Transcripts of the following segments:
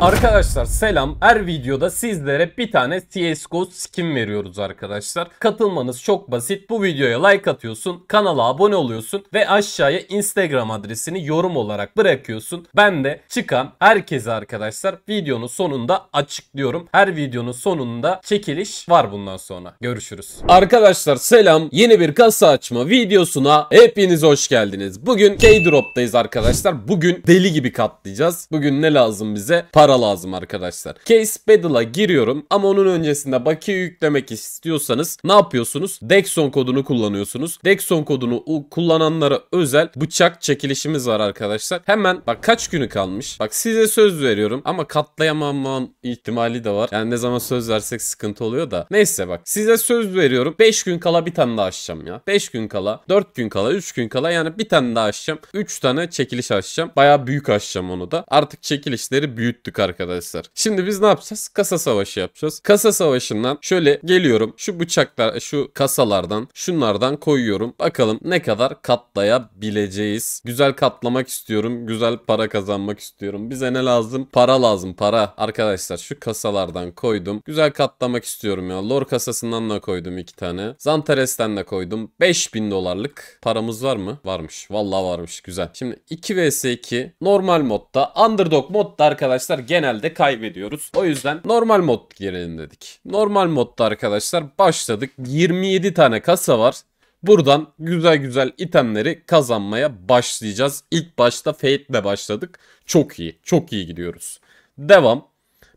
Arkadaşlar selam. Her videoda sizlere bir tane CSGO skin veriyoruz arkadaşlar. Katılmanız çok basit. Bu videoya like atıyorsun, kanala abone oluyorsun ve aşağıya Instagram adresini yorum olarak bırakıyorsun. Ben de çıkan herkese arkadaşlar videonun sonunda açıklıyorum. Her videonun sonunda çekiliş var bundan sonra. Görüşürüz. Arkadaşlar selam. Yeni bir kasa açma videosuna hepiniz hoş geldiniz. Bugün K-Drop'tayız arkadaşlar. Bugün deli gibi katlayacağız. Bugün ne lazım bize? para lazım arkadaşlar. Case Battle'a giriyorum ama onun öncesinde bakiye yüklemek istiyorsanız ne yapıyorsunuz? Dexon kodunu kullanıyorsunuz. Dexon kodunu kullananlara özel bıçak çekilişimiz var arkadaşlar. Hemen bak kaç günü kalmış. Bak size söz veriyorum ama katlayamam ihtimali de var. Yani ne zaman söz versek sıkıntı oluyor da. Neyse bak size söz veriyorum. 5 gün kala bir tane daha açacağım ya. 5 gün kala, 4 gün kala, 3 gün kala yani bir tane daha açacağım. 3 tane çekiliş açacağım. Baya büyük açacağım onu da. Artık çekilişleri büyüttük gördük arkadaşlar. Şimdi biz ne yapacağız? Kasa savaşı yapacağız. Kasa savaşından şöyle geliyorum. Şu bıçaklar, şu kasalardan, şunlardan koyuyorum. Bakalım ne kadar katlayabileceğiz. Güzel katlamak istiyorum. Güzel para kazanmak istiyorum. Bize ne lazım? Para lazım. Para. Arkadaşlar şu kasalardan koydum. Güzel katlamak istiyorum ya. Lor kasasından da koydum iki tane. Zantares'ten de koydum. 5000 dolarlık paramız var mı? Varmış. Vallahi varmış. Güzel. Şimdi 2 vs 2 normal modda. Underdog modda arkadaşlar genelde kaybediyoruz. O yüzden normal mod girelim dedik. Normal modda arkadaşlar başladık. 27 tane kasa var. Buradan güzel güzel itemleri kazanmaya başlayacağız. İlk başta Fate ile başladık. Çok iyi. Çok iyi gidiyoruz. Devam.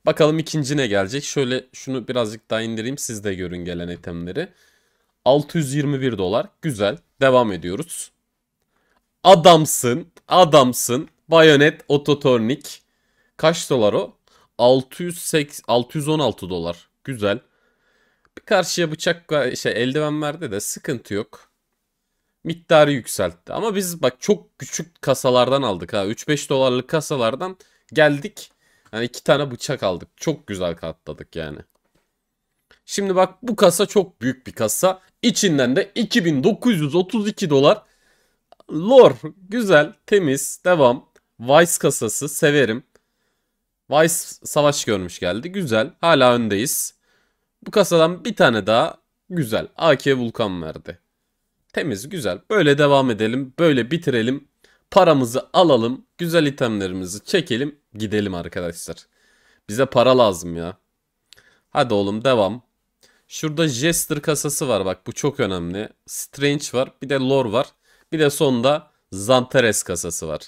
Bakalım ikinci ne gelecek. Şöyle şunu birazcık daha indireyim. Siz de görün gelen itemleri. 621 dolar. Güzel. Devam ediyoruz. Adamsın. Adamsın. Bayonet, ototornik. Kaç dolar o? 608, 616 dolar. Güzel. Bir karşıya bıçak şey eldiven verdi de sıkıntı yok. Miktarı yükseltti. Ama biz bak çok küçük kasalardan aldık ha. 3-5 dolarlık kasalardan geldik. Yani iki tane bıçak aldık. Çok güzel katladık yani. Şimdi bak bu kasa çok büyük bir kasa. İçinden de 2932 dolar. Lor güzel, temiz, devam. Vice kasası severim. Vice savaş görmüş geldi. Güzel. Hala öndeyiz. Bu kasadan bir tane daha güzel. AK Vulkan verdi. Temiz güzel. Böyle devam edelim. Böyle bitirelim. Paramızı alalım. Güzel itemlerimizi çekelim. Gidelim arkadaşlar. Bize para lazım ya. Hadi oğlum devam. Şurada Jester kasası var bak bu çok önemli. Strange var bir de Lore var. Bir de sonda Zantares kasası var.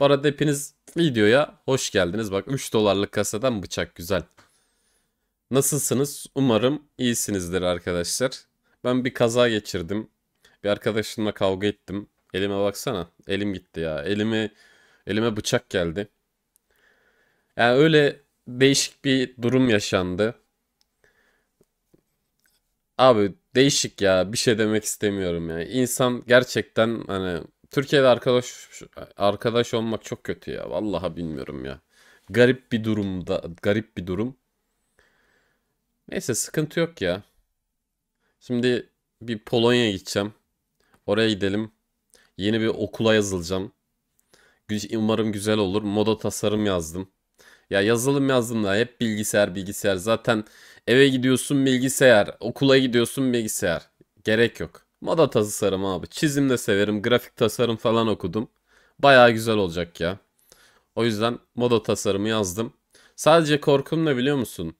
Bu arada hepiniz Videoya hoş geldiniz. Bak 3 dolarlık kasadan bıçak güzel. Nasılsınız? Umarım iyisinizdir arkadaşlar. Ben bir kaza geçirdim. Bir arkadaşımla kavga ettim. Elime baksana. Elim gitti ya. Elime elime bıçak geldi. Yani öyle değişik bir durum yaşandı. Abi değişik ya. Bir şey demek istemiyorum ya. İnsan gerçekten hani Türkiye'de arkadaş arkadaş olmak çok kötü ya. Vallahi bilmiyorum ya. Garip bir durumda, garip bir durum. Neyse sıkıntı yok ya. Şimdi bir Polonya'ya gideceğim. Oraya gidelim. Yeni bir okula yazılacağım. Umarım güzel olur. Moda tasarım yazdım. Ya yazılım yazdım da hep bilgisayar bilgisayar. Zaten eve gidiyorsun bilgisayar. Okula gidiyorsun bilgisayar. Gerek yok. Moda tasarım abi. Çizim de severim. Grafik tasarım falan okudum. Baya güzel olacak ya. O yüzden moda tasarımı yazdım. Sadece korkum ne biliyor musun?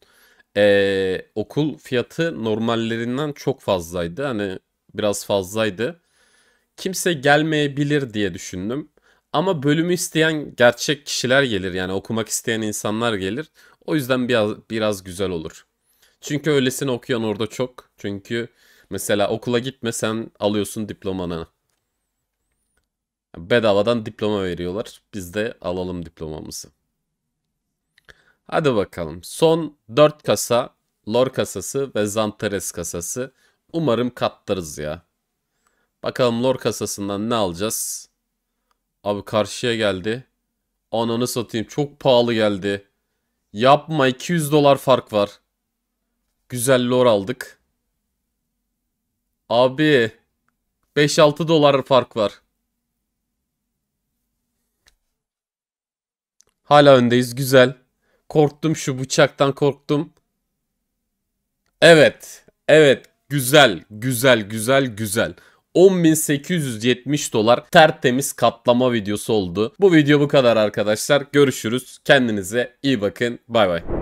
Ee, okul fiyatı normallerinden çok fazlaydı. Hani biraz fazlaydı. Kimse gelmeyebilir diye düşündüm. Ama bölümü isteyen gerçek kişiler gelir. Yani okumak isteyen insanlar gelir. O yüzden biraz, biraz güzel olur. Çünkü öylesine okuyan orada çok. Çünkü Mesela okula gitme sen alıyorsun diplomanı. Bedavadan diploma veriyorlar. Biz de alalım diplomamızı. Hadi bakalım. Son 4 kasa. Lor kasası ve Zantares kasası. Umarım katlarız ya. Bakalım lor kasasından ne alacağız? Abi karşıya geldi. Ananı satayım çok pahalı geldi. Yapma 200 dolar fark var. Güzel lor aldık. Abi 5-6 dolar fark var. Hala öndeyiz. Güzel. Korktum şu bıçaktan korktum. Evet. Evet. Güzel. Güzel. Güzel. Güzel. 10.870 dolar tertemiz katlama videosu oldu. Bu video bu kadar arkadaşlar. Görüşürüz. Kendinize iyi bakın. Bay bay.